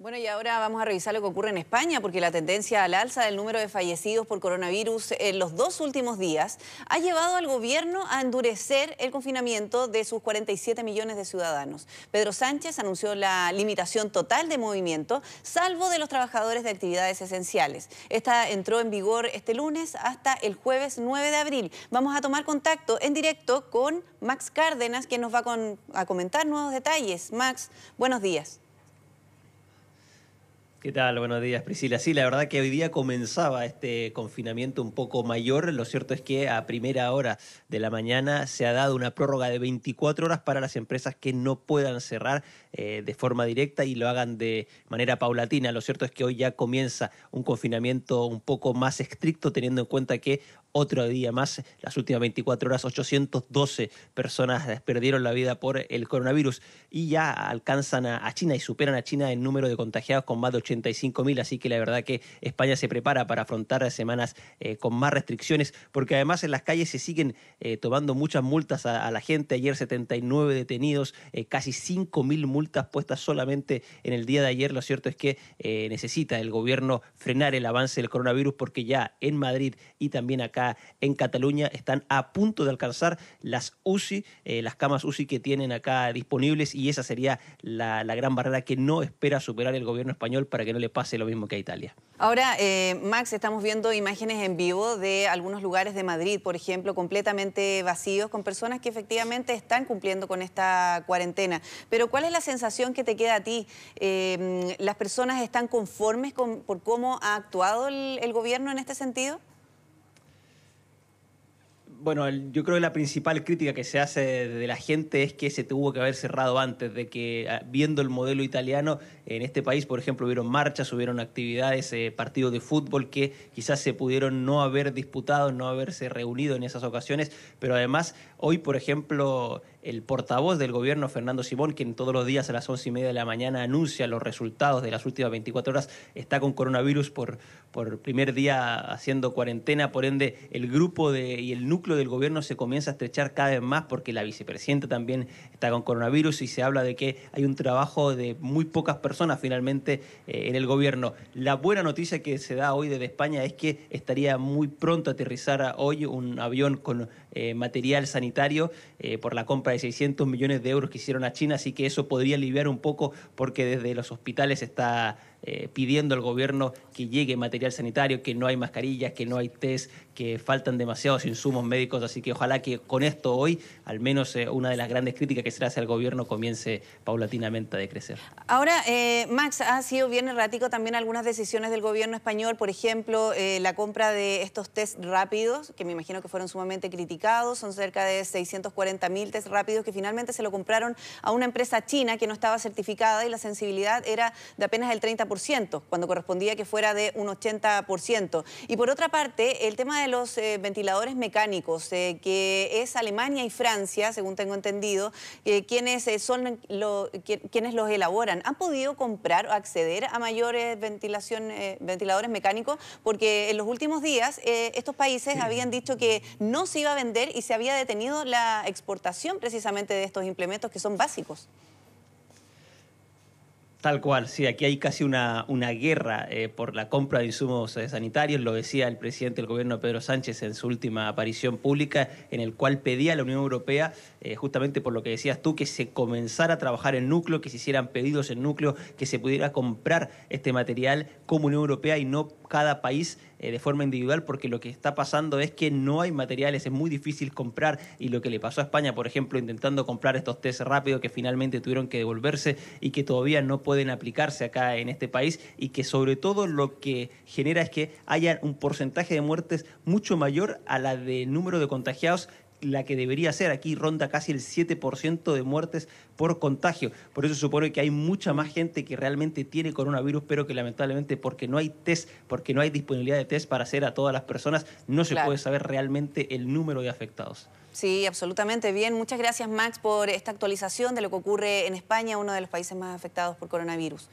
Bueno, y ahora vamos a revisar lo que ocurre en España, porque la tendencia al alza del número de fallecidos por coronavirus en los dos últimos días ha llevado al gobierno a endurecer el confinamiento de sus 47 millones de ciudadanos. Pedro Sánchez anunció la limitación total de movimiento, salvo de los trabajadores de actividades esenciales. Esta entró en vigor este lunes hasta el jueves 9 de abril. Vamos a tomar contacto en directo con Max Cárdenas, quien nos va a comentar nuevos detalles. Max, buenos días. ¿Qué tal? Buenos días, Priscila. Sí, la verdad que hoy día comenzaba este confinamiento un poco mayor. Lo cierto es que a primera hora de la mañana se ha dado una prórroga de 24 horas para las empresas que no puedan cerrar eh, de forma directa y lo hagan de manera paulatina. Lo cierto es que hoy ya comienza un confinamiento un poco más estricto, teniendo en cuenta que otro día más. Las últimas 24 horas, 812 personas perdieron la vida por el coronavirus y ya alcanzan a, China y superan a China el número de contagiados con más de 85.000. Así que la verdad que España se prepara para afrontar semanas eh, con más restricciones, porque además en las calles se siguen eh, tomando muchas multas a, la gente. Ayer 79 detenidos, eh, casi casi 5.000 multas puestas solamente en el día de ayer. Lo cierto es que necesita el gobierno frenar el avance del coronavirus porque ya en Madrid y también acá en Cataluña están a punto de alcanzar las UCI, eh, las camas UCI que tienen acá disponibles y esa sería la, gran barrera que no espera superar el gobierno español para que no le pase lo mismo que a Italia. Ahora, eh, Max, estamos viendo imágenes en vivo de algunos lugares de Madrid, por ejemplo, completamente vacíos, con personas que efectivamente están cumpliendo con esta cuarentena. Pero ¿cuál es la sensación que te queda a ti? Eh, ¿Las personas están conformes por cómo ha actuado el gobierno en este sentido? bueno, yo creo que la principal crítica que se hace de, la gente es que se tuvo que haber cerrado antes, de que ah, viendo el modelo italiano, en este país, por ejemplo, hubieron marchas, hubieron actividades, eh, partidos de fútbol que quizás se pudieron no haber disputado, no haberse reunido en esas ocasiones, pero además hoy, por ejemplo, el portavoz del gobierno, Fernando Simón, quien todos los días a las once y media de la mañana anuncia los resultados de las últimas 24 horas, está con coronavirus por, por primer día haciendo cuarentena. Por ende, el grupo de, y el núcleo del gobierno se comienza a estrechar cada vez más porque la vicepresidenta también está con coronavirus y se habla de que hay un trabajo de muy pocas personas finalmente eh, en el gobierno. La buena noticia que se da hoy desde España es que estaría muy pronto aterrizar hoy un avión con eh, material sanitario eh, por la compra de 600 millones de euros que hicieron a China, así que eso podría aliviar un poco porque desde los hospitales está eh, pidiendo al gobierno que llegue material sanitario, que no hay mascarillas, que no hay test, que faltan demasiados insumos médicos, así que ojalá que con esto hoy, al menos eh, una de las grandes críticas que se hace al gobierno comience paulatinamente a decrecer. Ahora, eh, Max, ha sido bien errático también algunas decisiones del gobierno español, por ejemplo, la compra de estos test rápidos, que me imagino que fueron sumamente criticados, son cerca de 640 mil test rápidos que finalmente se lo compraron a una empresa china que no estaba certificada y la sensibilidad era de apenas el 30% cuando correspondía que fuera de un 80%. Y por otra parte, el tema de los eh, ventiladores mecánicos, eh, que es Alemania y Francia, según tengo entendido, eh, quienes, son quienes los elaboran. ¿Han podido comprar o acceder a mayores ventilación, ventiladores mecánicos? Porque en los últimos días estos países habían dicho que no se iba a vender y se había detenido la exportación precisamente de estos implementos que son básicos. Tal cual, sí, aquí hay casi una, una guerra eh, por la compra de insumos eh, sanitarios, lo decía el presidente del gobierno Pedro Sánchez en su última aparición pública, en el cual pedía a la Unión Europea, eh, justamente por lo que decías tú, que se comenzara a trabajar en núcleo, que se hicieran pedidos en núcleo, que se pudiera comprar este material como Unión Europea y no cada país eh, de forma individual, porque lo que está pasando es que no hay materiales, es muy difícil comprar, y lo que le pasó a España, por ejemplo, intentando comprar estos test rápidos que finalmente tuvieron que devolverse y que todavía no pueden aplicarse acá en este país, y que sobre todo lo que genera es que haya un porcentaje de muertes mucho mayor a la del número de contagiados la que debería ser. Aquí ronda casi el 7% de muertes por contagio. Por eso supone que hay mucha más gente que realmente tiene coronavirus, pero que lamentablemente porque no hay test, porque no hay disponibilidad de test para hacer a todas las personas, no se puede saber realmente el número de afectados. Sí, absolutamente bien. Muchas gracias Max por esta actualización de lo que ocurre en España, uno de los países más afectados por coronavirus.